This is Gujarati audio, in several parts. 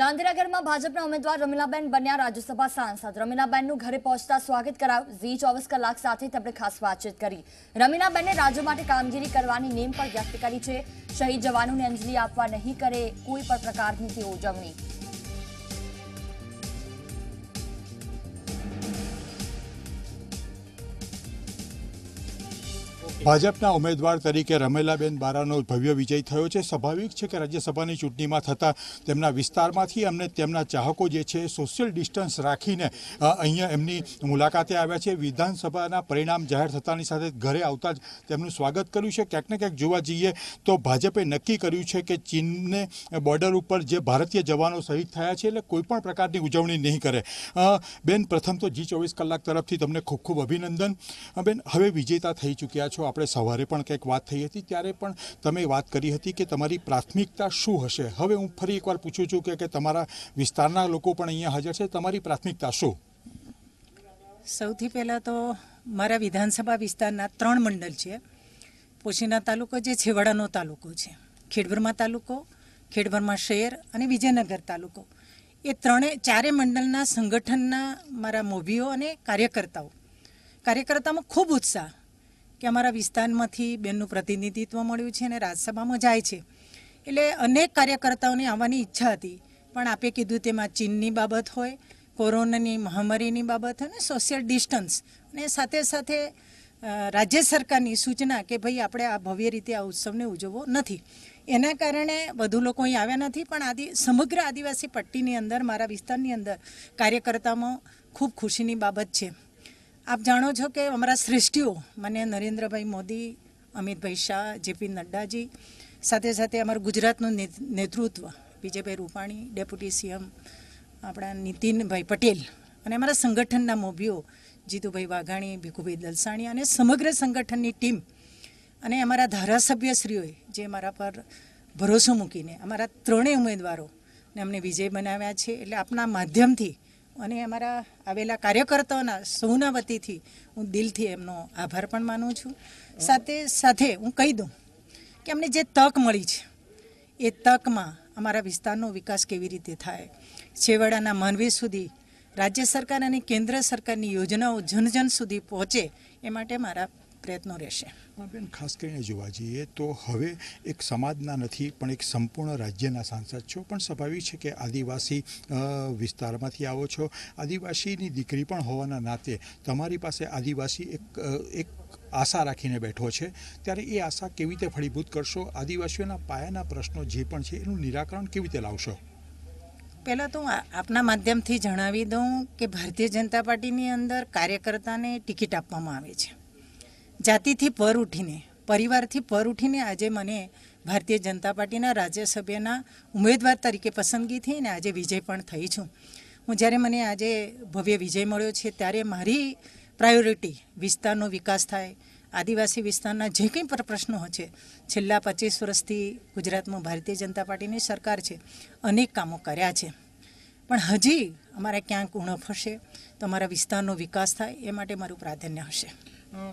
ગાંધીનગરમાં ભાજપના ઉમેદવાર રમીલાબેન બન્યા રાજ્યસભા સાંસદ રમીલાબેનનું ઘરે પહોંચતા સ્વાગત કરાયું ઝી ચોવીસ કલાક સાથે તેમણે ખાસ વાતચીત કરી રમીલાબેને રાજ્યો માટે કામગીરી કરવાની નેમ પણ વ્યક્ત કરી છે શહીદ જવાનોને અંજલિ આપવા નહીં કરે કોઈ પણ પ્રકારની તે ઉજવણી ભાજપના ઉમેદવાર તરીકે રમેલાબેન બારાનો ભવ્ય વિજય થયો છે સ્વાભાવિક છે કે રાજ્યસભાની ચૂંટણીમાં થતાં તેમના વિસ્તારમાંથી અમને તેમના ચાહકો જે છે સોશિયલ ડિસ્ટન્સ રાખીને અહીંયા એમની મુલાકાતે આવ્યા છે વિધાનસભાના પરિણામ જાહેર થતાની સાથે ઘરે આવતા જ તેમનું સ્વાગત કર્યું છે ક્યાંક ને ક્યાંક જોવા જઈએ તો ભાજપે નક્કી કર્યું છે કે ચીનને બોર્ડર ઉપર જે ભારતીય જવાનો શહીદ થયા છે એટલે કોઈપણ પ્રકારની ઉજવણી નહીં કરે બેન પ્રથમ તો જી ચોવીસ કલાક તરફથી તમને ખૂબ ખૂબ અભિનંદન બેન હવે વિજેતા થઈ ચૂક્યા છો આપણે સવારે પણ કંઈક વાત થઈ હતી ત્યારે પણ તમે વાત કરી હતી કે તમારી પ્રાથમિકતા શું હશે હવે હું ફરી એકવાર પૂછું છું કે તમારા વિસ્તારના લોકો પણ અહીંયા હાજર છે તમારી પ્રાથમિકતા શું સૌથી પહેલાં તો મારા વિધાનસભા વિસ્તારના ત્રણ મંડળ છે પોશીના તાલુકો જે છેવાડાનો તાલુકો છે ખેડભરમાં તાલુકો ખેડભરમાં શહેર અને વિજયનગર તાલુકો એ ત્રણે ચારે મંડળના સંગઠનના મારા મોભીઓ અને કાર્યકર્તાઓ કાર્યકર્તામાં ખૂબ ઉત્સાહ કે અમારા વિસ્તારમાંથી બેનનું પ્રતિનિધિત્વ મળ્યું છે અને રાજ્યસભામાં જાય છે એટલે અનેક કાર્યકર્તાઓની આવવાની ઈચ્છા હતી પણ આપે કીધું તેમાં ચીનની બાબત હોય કોરોનાની મહામારીની બાબત અને સોશિયલ ડિસ્ટન્સ અને સાથે સાથે રાજ્ય સરકારની સૂચના કે ભાઈ આપણે આ ભવ્ય રીતે આ ઉત્સવને ઉજવવો નથી એના કારણે વધુ લોકો અહીં આવ્યા નથી પણ આદિ સમગ્ર આદિવાસી પટ્ટીની અંદર મારા વિસ્તારની અંદર કાર્યકર્તામાં ખૂબ ખુશીની બાબત છે આપ જાણો છો કે અમારા શ્રેષ્ઠીઓ મને નરેન્દ્રભાઈ મોદી અમિતભાઈ શાહ જેપી નડ્ડાજી સાથે સાથે અમારું ગુજરાતનું નેતૃત્વ વિજયભાઈ રૂપાણી ડેપ્યુટી સીએમ આપણા નીતિનભાઈ પટેલ અને અમારા સંગઠનના મોભીઓ જીતુભાઈ વાઘાણી ભીખુભાઈ દલસાણી અને સમગ્ર સંગઠનની ટીમ અને અમારા ધારાસભ્યશ્રીઓએ જે મારા પર ભરોસો મૂકીને અમારા ત્રણેય ઉમેદવારો ને અમને વિજય બનાવ્યા છે એટલે આપના માધ્યમથી અને અમારા આવેલા કાર્યકર્તાઓના સૌના વતીથી હું દિલથી એમનો આભાર પણ માનું છું સાથે સાથે હું કહી દઉં કે અમને જે તક મળી છે એ તકમાં અમારા વિસ્તારનો વિકાસ કેવી રીતે થાય છેવાડાના માનવી સુધી રાજ્ય સરકાર અને કેન્દ્ર સરકારની યોજનાઓ જનજન સુધી પહોંચે એ માટે મારા પ્રયત્નો રહેશે બેન ખાસ કરીને જોવા જઈએ તો હવે એક સમાજના નથી પણ એક સંપૂર્ણ રાજ્યના સાંસદ છો પણ સ્વાભાવિક છે કે આદિવાસી વિસ્તારમાંથી આવો છો આદિવાસીની દીકરી પણ હોવાના નાતે તમારી પાસે આદિવાસી એક એક આશા રાખીને બેઠો છે ત્યારે એ આશા કેવી રીતે ફળીભૂત કરશો આદિવાસીઓના પાયાના પ્રશ્નો જે પણ છે એનું નિરાકરણ કેવી રીતે લાવશો પહેલાં તો આપના માધ્યમથી જણાવી દઉં કે ભારતીય જનતા પાર્ટીની અંદર કાર્યકર્તાને ટિકિટ આપવામાં આવે છે જાતિથી પર ઉઠીને પરિવારથી પર ઉઠીને આજે મને ભારતીય જનતા પાર્ટીના રાજ્યસભ્યના ઉમેદવાર તરીકે પસંદગી થઈ અને આજે વિજય પણ થઈ છું હું જ્યારે મને આજે ભવ્ય વિજય મળ્યો છે ત્યારે મારી પ્રાયોરિટી વિસ્તારનો વિકાસ થાય આદિવાસી વિસ્તારના જે કંઈ પણ પ્રશ્નો હશે છેલ્લા પચીસ વર્ષથી ગુજરાતમાં ભારતીય જનતા પાર્ટીની સરકાર છે અનેક કામો કર્યા છે પણ હજી અમારે ક્યાંક ઉણપ હશે તો અમારા વિસ્તારનો વિકાસ થાય એ માટે મારું પ્રાધાન્ય હશે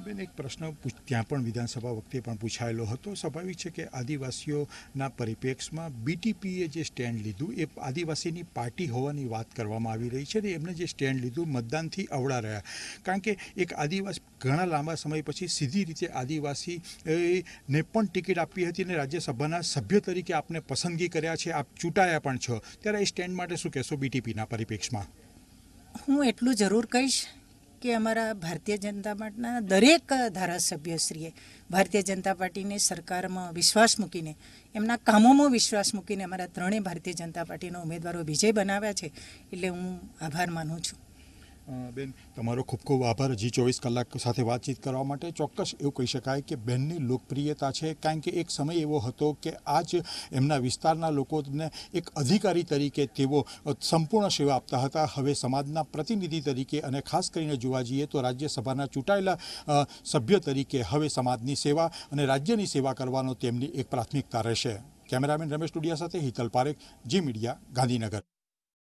બેન એક પ્રશ્ન ત્યાં પણ વિધાનસભા વખતે પણ પૂછાયેલો હતો સ્વાભાવિક છે કે આદિવાસીઓના પરિપ્રેક્ષમાં બીટીપીએ જે સ્ટેન્ડ લીધું એ આદિવાસીની પાર્ટી હોવાની વાત કરવામાં આવી રહી છે ને એમને જે સ્ટેન્ડ લીધું મતદાનથી અવળા રહ્યા કારણ કે એક આદિવાસી ઘણા લાંબા સમય પછી સીધી રીતે આદિવાસી ને પણ ટિકિટ આપી હતી અને રાજ્યસભાના સભ્ય તરીકે આપને પસંદગી કર્યા છે આપ ચૂંટાયા પણ છો ત્યારે એ સ્ટેન્ડ માટે શું કહેશો બીટીપીના પરિપ્રેક્ષમાં હું એટલું જરૂર કહીશ કે અમારા ભારતીય જનતા પાર્ટીના દરેક ધારાસભ્યશ્રીએ ભારતીય જનતા પાર્ટીને સરકારમાં વિશ્વાસ મૂકીને એમના કામોમાં વિશ્વાસ મૂકીને અમારા ત્રણેય ભારતીય જનતા પાર્ટીના ઉમેદવારો વિજય બનાવ્યા છે એટલે હું આભાર માનું છું બેન તમારો ખૂબ ખૂબ આભાર હજી ચોવીસ કલાક સાથે વાતચીત કરવા માટે ચોક્કસ એવું કહી શકાય કે બેનની લોકપ્રિયતા છે કારણ કે એક સમય એવો હતો કે આજ એમના વિસ્તારના લોકોને એક અધિકારી તરીકે તેઓ સંપૂર્ણ સેવા આપતા હતા હવે સમાજના પ્રતિનિધિ તરીકે અને ખાસ કરીને જોવા જઈએ તો રાજ્યસભાના ચૂંટાયેલા સભ્ય તરીકે હવે સમાજની સેવા અને રાજ્યની સેવા કરવાનો તેમની એક પ્રાથમિકતા રહેશે કેમેરામેન રમેશ ટુડિયા સાથે હિતલ પારેખ જી મીડિયા ગાંધીનગર